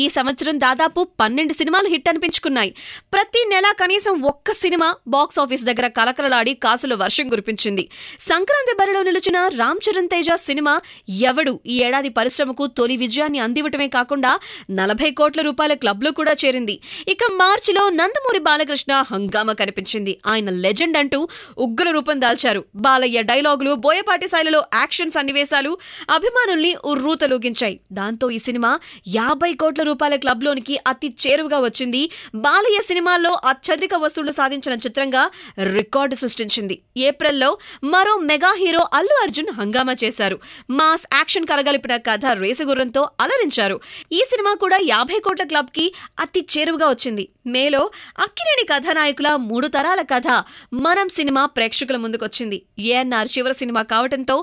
ఈ సంవత్సరం దాదాపు పన్నెండు సినిమాలు హిట్ అనిపించుకున్నాయి ప్రతి నెలా కనీసం ఒక్క సినిమా బాక్స్ ఆఫీస్ దగ్గర కలకలలాడి కాసుల వర్షం కురిపించింది సంక్రాంతి బరిలో నిలిచిన రామ్ చరణ్ తేజ సినిమా ఎవడు ఈ ఏడాది పరిశ్రమకు తొలి విజయాన్ని అందివటమే కాకుండా నలభై కోట్ల రూపాయల క్లబ్లో కూడా చేరింది ఇక మార్చిలో నందమూరి బాలకృష్ణ హంగామా కనిపించింది ఆయన లెజెండ్ అంటూ ఉగ్ర రూపం దాల్చారు బాలయ్య డైలాగులు బోయపాటి శైలిలో యాక్షన్ సన్నివేశాలు అభిమానుల్ని ఉర్రూతలూగించాయి దాంతో ఈ సినిమా యాభై కోట్ల రూపాయల లోనికి అతి చేరువగా వచ్చింది బాలయ్య సినిమాల్లో అత్యధిక వసూళ్లు సాధించిన చిత్రంగా రికార్డు సృష్టించింది ఏప్రిల్లో మరో మెగా హీరో అల్లు అర్జున్ హంగామా చేశారు మాస్ యాక్షన్ కలగలిపిన కథ రేసుగుర్రంతో అలరించారు ఈ సినిమా కూడా యాభై కోట్ల క్లబ్ కి అతి చేరువగా వచ్చింది మేలో అక్కినేని కథానాయకుల మూడు తరాల కథ మనం సినిమా ప్రేక్షకుల ముందుకొచ్చింది ఏఎన్ఆర్ చివరి సినిమా కావడంతో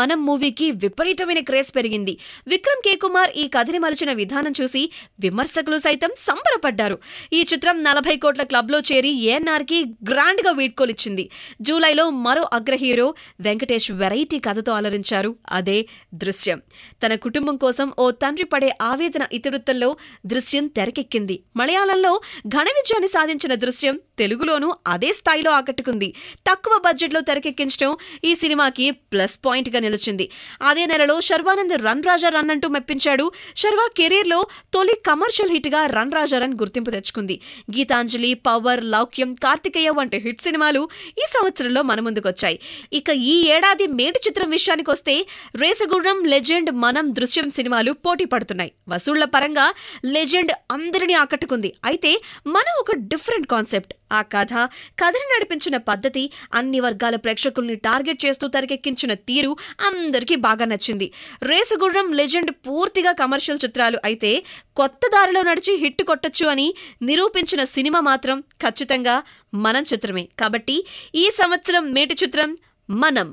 మనం మూవీకి విపరీతమైన క్రేజ్ పెరిగింది విక్రమ్ కే కుమార్ ఈ కథని మలిచిన విధానం చూసి విమర్శకులు సైతం సంబరపడ్డారు ఈ చిత్రం నలభై కోట్ల క్లబ్లో చేరి ఏఎన్ఆర్కి గ్రాండ్గా వీడ్కోలిచ్చింది జూలైలో మరో అగ్రహీరో వెంకటేష్ వెరైటీ కథతో అలరించారు అదే దృశ్యం తన కుటుంబం కోసం ఓ తండ్రి పడే ఆవేదన ఇతివృత్తంలో దృశ్యం తెరకెక్కింది మలయాళంలో ఘన విజయాన్ని సాధించిన దృశ్యం తెలుగులోనూ అదే స్థాయిలో ఆకట్టుకుంది తక్కువ బడ్జెట్లో తెరకెక్కించడం ఈ సినిమాకి ప్లస్ పాయింట్గా నిలిచింది అదే నెలలో శర్వానంద్ రన్ రాజా రన్ అంటూ మెప్పించాడు శర్వా కెరీర్లో తొలి కమర్షియల్ హిట్గా రన్ రాజారన్ గుర్తింపు తెచ్చుకుంది గీతాంజలి పవర్ లౌక్యం కార్తికేయ వంటి హిట్ సినిమాలు ఈ సంవత్సరంలో మన ముందుకొచ్చాయి ఇక ఈ ఏడాది మేటి చిత్రం విషయానికి వస్తే రేసగుర్రం లెజెండ్ మనం దృశ్యం సినిమాలు పోటీ పడుతున్నాయి వసూళ్ల పరంగా లెజెండ్ అందరినీ ఆకట్టుకుంది అయితే మనం ఒక డిఫరెంట్ కాన్సెప్ట్ ఆ కథ కథను నడిపించిన పద్ధతి అన్ని వర్గాల ప్రేక్షకుల్ని టార్గెట్ చేస్తూ తెరకెక్కించిన తీరు అందరికీ బాగా నచ్చింది రేసుగుర్రం లెజెండ్ పూర్తిగా కమర్షియల్ చిత్రాలు అయితే కొత్త దారిలో నడిచి హిట్ కొట్టొచ్చు అని నిరూపించిన సినిమా మాత్రం ఖచ్చితంగా మనం చిత్రమే కాబట్టి ఈ సంవత్సరం మేటి చిత్రం మనం